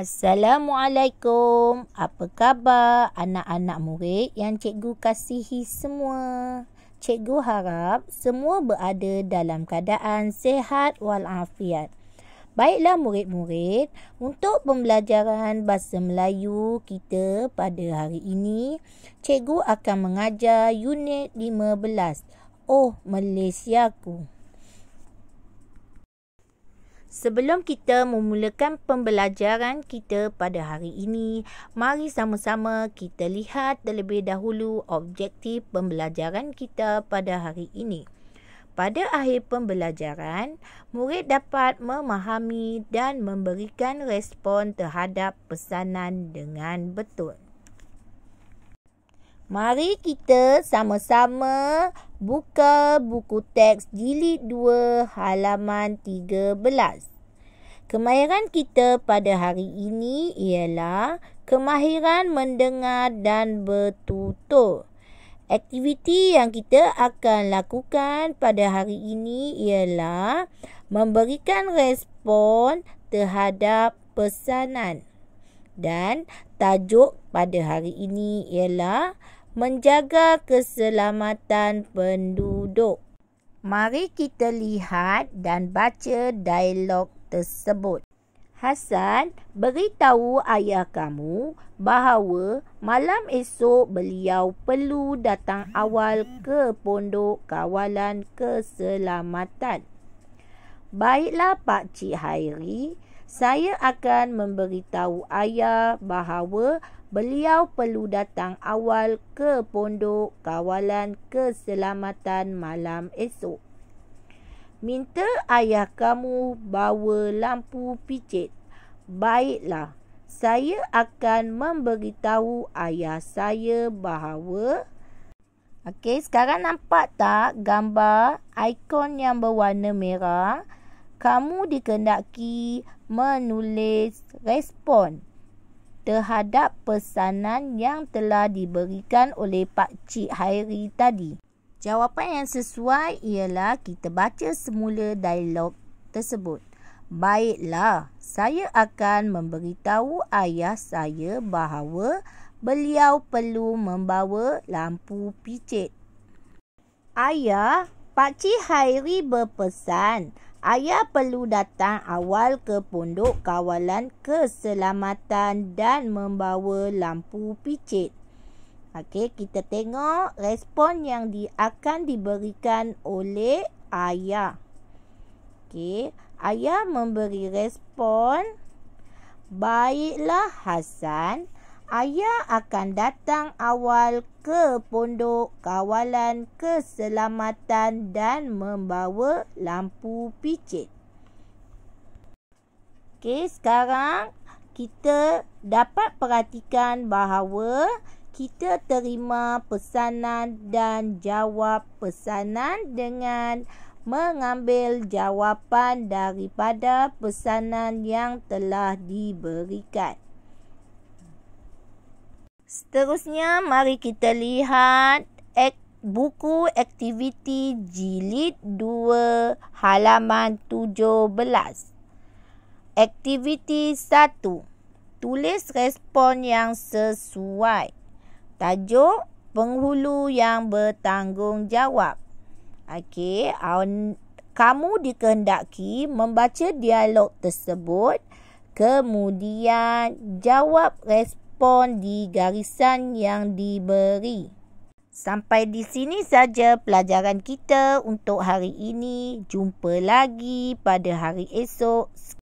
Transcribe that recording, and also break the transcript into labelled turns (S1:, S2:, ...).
S1: Assalamualaikum. Apa khabar anak-anak murid yang cikgu kasihi semua? Cikgu harap semua berada dalam keadaan sehat walafiat. Baiklah murid-murid, untuk pembelajaran bahasa Melayu kita pada hari ini, cikgu akan mengajar unit 15. Oh, Malaysia ku. Sebelum kita memulakan pembelajaran kita pada hari ini, mari sama-sama kita lihat terlebih dahulu objektif pembelajaran kita pada hari ini. Pada akhir pembelajaran, murid dapat memahami dan memberikan respon terhadap pesanan dengan betul. Mari kita sama-sama Buka buku teks jilid 2 halaman 13. Kemahiran kita pada hari ini ialah kemahiran mendengar dan bertutur. Aktiviti yang kita akan lakukan pada hari ini ialah memberikan respon terhadap pesanan. Dan tajuk pada hari ini ialah menjaga keselamatan penduduk. Mari kita lihat dan baca dialog tersebut. Hasan, beritahu ayah kamu bahawa malam esok beliau perlu datang awal ke pondok kawalan keselamatan. Baiklah Pak Cik Hairi, saya akan memberitahu ayah bahawa beliau perlu datang awal ke pondok kawalan keselamatan malam esok. Minta ayah kamu bawa lampu picit. Baiklah, saya akan memberitahu ayah saya bahawa Okey, sekarang nampak tak gambar ikon yang berwarna merah? Kamu dikendaki menulis respon terhadap pesanan yang telah diberikan oleh Pak Cik Hairi tadi? Jawapan yang sesuai ialah kita baca semula dialog tersebut. Baiklah, saya akan memberitahu ayah saya bahawa beliau perlu membawa lampu picit. Ayah, Pak Cik Hairi berpesan, ayah perlu datang awal ke pondok kawalan keselamatan dan membawa lampu picit. Okey, kita tengok respon yang di, akan diberikan oleh ayah. Okey, ayah memberi respon, Baiklah Hasan, Ayah akan datang awal ke pondok kawalan keselamatan dan membawa lampu picit. Okey, sekarang kita dapat perhatikan bahawa kita terima pesanan dan jawab pesanan dengan mengambil jawapan daripada pesanan yang telah diberikan. Seterusnya, mari kita lihat ek, buku aktiviti jilid 2 halaman 17. Aktiviti 1. Tulis respon yang sesuai. Tajuk, penghulu yang bertanggungjawab. Okey, on, kamu dikehendaki membaca dialog tersebut. Kemudian, jawab respon telefon di garisan yang diberi. Sampai di sini saja pelajaran kita untuk hari ini. Jumpa lagi pada hari esok.